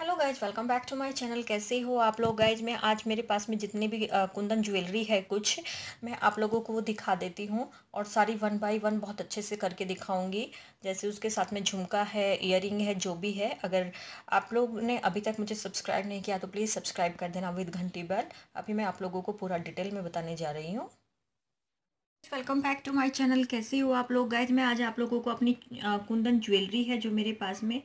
hello guys welcome back to my channel कैसे हो आप लोग गाइज मैं आज मेरे पास में जितने भी कुंदन ज्वेलरी है कुछ मैं आप लोगों को वो दिखा देती हूँ और सारी वन बाय वन बहुत अच्छे से करके दिखाऊंगी जैसे उसके साथ में झुमका है इयरिंग है जो भी है अगर आप लोग ने अभी तक मुझे सब्सक्राइब नहीं किया तो प्लीज़ सब्सक्राइब कर देना विद घंटी बल अभी मैं आप लोगों को पूरा डिटेल में बताने जा रही हूँ welcome back to my channel कैसे हो आप लोग गाइज मैं आज आप लोगों को अपनी कुंदन ज्वेलरी है जो मेरे पास में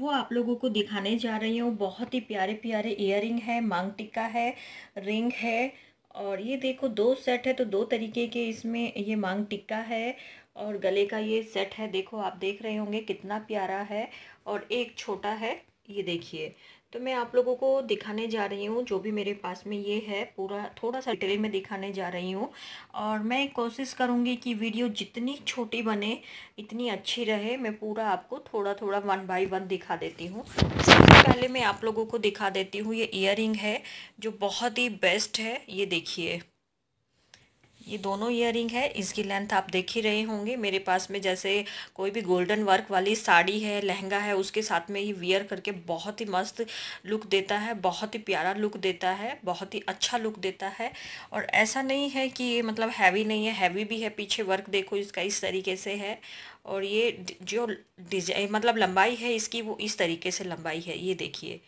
वो आप लोगों को दिखाने जा रही हूँ बहुत ही प्यारे प्यारे इयर है मांग टिक्का है रिंग है और ये देखो दो सेट है तो दो तरीके के इसमें ये मांग टिक्का है और गले का ये सेट है देखो आप देख रहे होंगे कितना प्यारा है और एक छोटा है ये देखिए तो मैं आप लोगों को दिखाने जा रही हूँ जो भी मेरे पास में ये है पूरा थोड़ा सा डिटेल में दिखाने जा रही हूँ और मैं कोशिश करूँगी कि वीडियो जितनी छोटी बने इतनी अच्छी रहे मैं पूरा आपको थोड़ा थोड़ा वन बाई वन दिखा देती हूँ सबसे पहले मैं आप लोगों को दिखा देती हूँ ये इयर है जो बहुत ही बेस्ट है ये देखिए ये दोनों रिंग है इसकी लेंथ आप देख ही रहे होंगे मेरे पास में जैसे कोई भी गोल्डन वर्क वाली साड़ी है लहंगा है उसके साथ में ही वियर करके बहुत ही मस्त लुक देता है बहुत ही प्यारा लुक देता है बहुत ही अच्छा लुक देता है और ऐसा नहीं है कि ये मतलब हैवी नहीं है हैवी भी है पीछे वर्क देखो इसका इस तरीके से है और ये जो डिजाइन मतलब लंबाई है इसकी वो इस तरीके से लंबाई है ये देखिए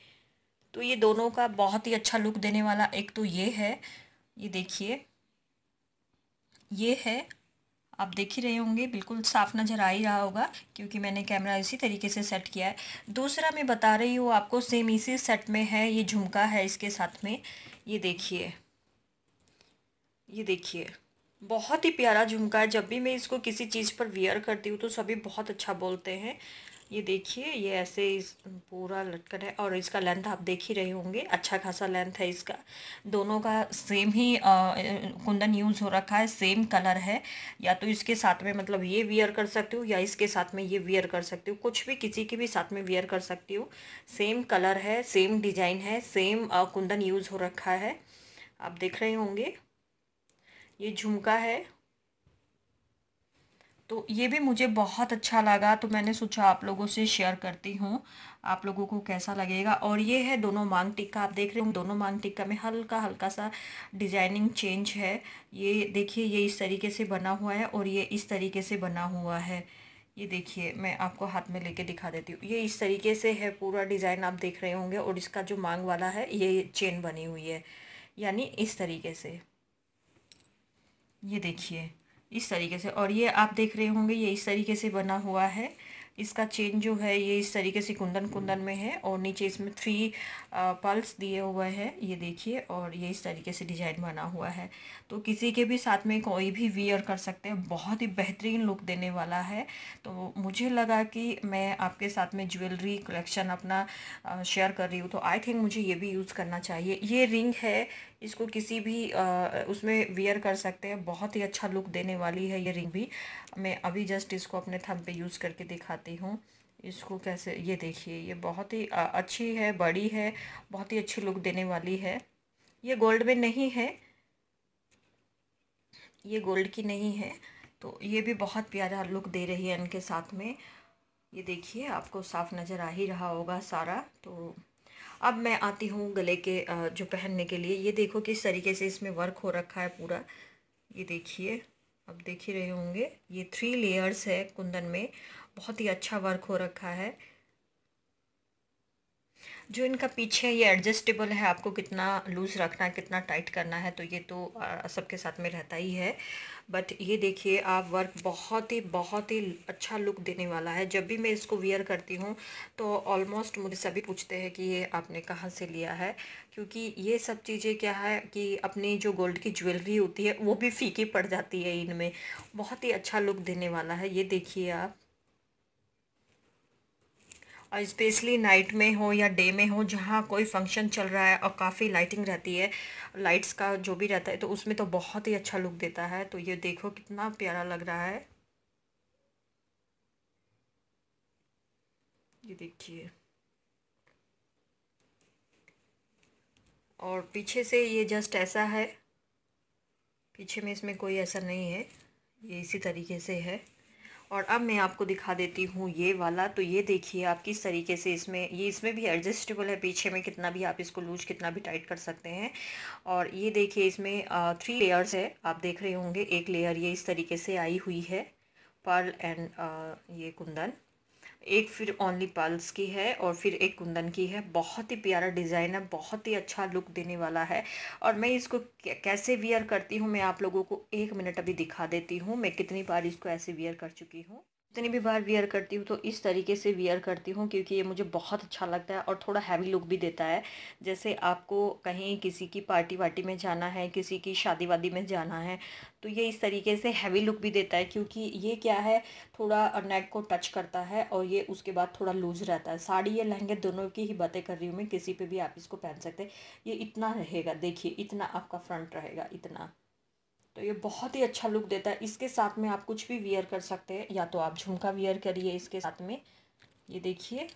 तो ये दोनों का बहुत ही अच्छा लुक देने वाला एक तो ये है ये देखिए ये है आप देख ही रहे होंगे बिल्कुल साफ नज़र आ ही रहा होगा क्योंकि मैंने कैमरा इसी तरीके से सेट किया है दूसरा मैं बता रही हूँ आपको सेम इसी सेट में है ये झुमका है इसके साथ में ये देखिए ये देखिए बहुत ही प्यारा झुमका है जब भी मैं इसको किसी चीज़ पर वियर करती हूँ तो सभी बहुत अच्छा बोलते हैं ये देखिए ये ऐसे इस पूरा लटकन है और इसका लेंथ आप देख ही रहे होंगे अच्छा खासा लेंथ है इसका दोनों का सेम ही आ, कुंदन यूज़ हो रखा है सेम कलर है या तो इसके साथ में मतलब ये वियर कर सकती हूँ या इसके साथ में ये वियर कर सकती हूँ कुछ भी किसी के भी साथ में वियर कर सकती हूँ सेम कलर है सेम डिजाइन है सेम आ, कुंदन यूज़ हो रखा है आप देख रहे होंगे ये झुमका है तो ये भी मुझे बहुत अच्छा लगा तो मैंने सोचा आप लोगों से शेयर करती हूँ आप लोगों को कैसा लगेगा और ये है दोनों मांग टिक्का आप देख रहे हो दोनों मांग टिक्का में हल्का हल्का सा डिजाइनिंग चेंज है ये देखिए ये इस तरीके से बना हुआ है और ये इस तरीके से बना हुआ है ये देखिए मैं आपको हाथ में लेके दिखा देती हूँ ये इस तरीके से है पूरा डिज़ाइन आप देख रहे होंगे और इसका जो मांग वाला है ये चेन बनी हुई है यानी इस तरीके से ये देखिए इस तरीके से और ये आप देख रहे होंगे ये इस तरीके से बना हुआ है इसका चेन जो है ये इस तरीके से कुंदन कुंदन में है और नीचे इसमें थ्री पल्स दिए हुए हैं ये देखिए और ये इस तरीके से डिजाइन बना हुआ है तो किसी के भी साथ में कोई भी वियर कर सकते हैं बहुत ही बेहतरीन लुक देने वाला है तो मुझे लगा कि मैं आपके साथ में ज्वेलरी कलेक्शन अपना शेयर कर रही हूँ तो आई थिंक मुझे ये भी यूज़ करना चाहिए ये रिंग है इसको किसी भी आ, उसमें वियर कर सकते हैं बहुत ही अच्छा लुक देने वाली है ये रिंग भी मैं अभी जस्ट इसको अपने थम पे यूज़ करके दिखाती हूँ इसको कैसे ये देखिए ये बहुत ही आ, अच्छी है बड़ी है बहुत ही अच्छी लुक देने वाली है ये गोल्ड में नहीं है ये गोल्ड की नहीं है तो ये भी बहुत प्यारा लुक दे रही है इनके साथ में ये देखिए आपको साफ नज़र आ ही रहा होगा सारा तो अब मैं आती हूँ गले के जो पहनने के लिए ये देखो किस तरीके से इसमें वर्क हो रखा है पूरा ये देखिए अब देख ही रहे होंगे ये थ्री लेयर्स है कुंदन में बहुत ही अच्छा वर्क हो रखा है जो इनका पीछे ये एडजस्टेबल है आपको कितना लूज़ रखना है कितना टाइट करना है तो ये तो सबके साथ में रहता ही है बट ये देखिए आप वर्क बहुत ही बहुत ही अच्छा लुक देने वाला है जब भी मैं इसको वियर करती हूँ तो ऑलमोस्ट मुझे सभी पूछते हैं कि ये आपने कहाँ से लिया है क्योंकि ये सब चीज़ें क्या है कि अपनी जो गोल्ड की ज्वेलरी होती है वो भी फीकी पड़ जाती है इनमें बहुत ही अच्छा लुक देने वाला है ये देखिए आप स्पेशली नाइट में हो या डे में हो जहाँ कोई फंक्शन चल रहा है और काफ़ी लाइटिंग रहती है लाइट्स का जो भी रहता है तो उसमें तो बहुत ही अच्छा लुक देता है तो ये देखो कितना प्यारा लग रहा है ये देखिए और पीछे से ये जस्ट ऐसा है पीछे में इसमें कोई ऐसा नहीं है ये इसी तरीके से है और अब मैं आपको दिखा देती हूँ ये वाला तो ये देखिए आप किस तरीके से इसमें ये इसमें भी एडजस्टेबल है पीछे में कितना भी आप इसको लूज कितना भी टाइट कर सकते हैं और ये देखिए इसमें थ्री लेयर्स है आप देख रहे होंगे एक लेयर ये इस तरीके से आई हुई है पर्ल एंड ये कुंदन एक फिर ओनली पल्स की है और फिर एक कुंदन की है बहुत ही प्यारा डिज़ाइन है बहुत ही अच्छा लुक देने वाला है और मैं इसको कैसे वियर करती हूँ मैं आप लोगों को एक मिनट अभी दिखा देती हूँ मैं कितनी बार इसको ऐसे वियर कर चुकी हूँ जितनी भी बार वियर करती हूँ तो इस तरीके से वियर करती हूँ क्योंकि ये मुझे बहुत अच्छा लगता है और थोड़ा हैवी लुक भी देता है जैसे आपको कहीं किसी की पार्टी वार्टी में जाना है किसी की शादी वादी में जाना है तो ये इस तरीके से हैवी लुक भी देता है क्योंकि ये क्या है थोड़ा नेक को टच करता है और ये उसके बाद थोड़ा लूज रहता है साड़ी या लहंगे दोनों की ही बातें कर रही हूँ मैं किसी पर भी आप इसको पहन सकते हैं ये इतना रहेगा देखिए इतना आपका फ्रंट रहेगा इतना तो ये बहुत ही अच्छा लुक देता है इसके साथ में आप कुछ भी वियर कर सकते हैं या तो आप झुमका वियर करिए इसके साथ में ये देखिए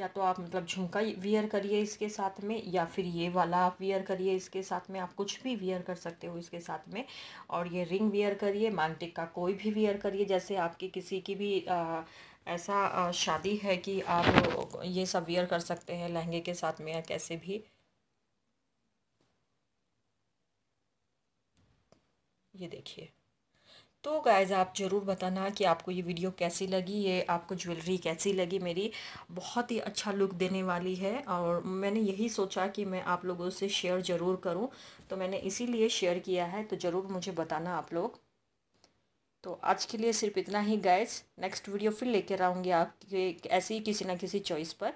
या तो आप मतलब झुमका वियर करिए इसके साथ में या फिर ये वाला आप वियर करिए इसके साथ में आप कुछ भी वियर कर सकते हो इसके साथ में और ये रिंग वियर करिए मांगटिक का कोई भी वियर करिए जैसे आपकी किसी की भी आ, ऐसा शादी है कि आप ये सब वियर कर सकते हैं लहंगे के साथ में या कैसे भी ये देखिए तो गाइज़ आप ज़रूर बताना कि आपको ये वीडियो कैसी लगी ये आपको ज्वेलरी कैसी लगी मेरी बहुत ही अच्छा लुक देने वाली है और मैंने यही सोचा कि मैं आप लोगों से शेयर ज़रूर करूं तो मैंने इसीलिए शेयर किया है तो ज़रूर मुझे बताना आप लोग तो आज के लिए सिर्फ इतना ही गाइज नेक्स्ट वीडियो फिर लेकर आऊँगी आपके ऐसी किसी ना किसी चॉइस पर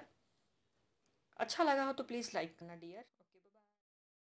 अच्छा लगा हो तो प्लीज़ लाइक करना डियर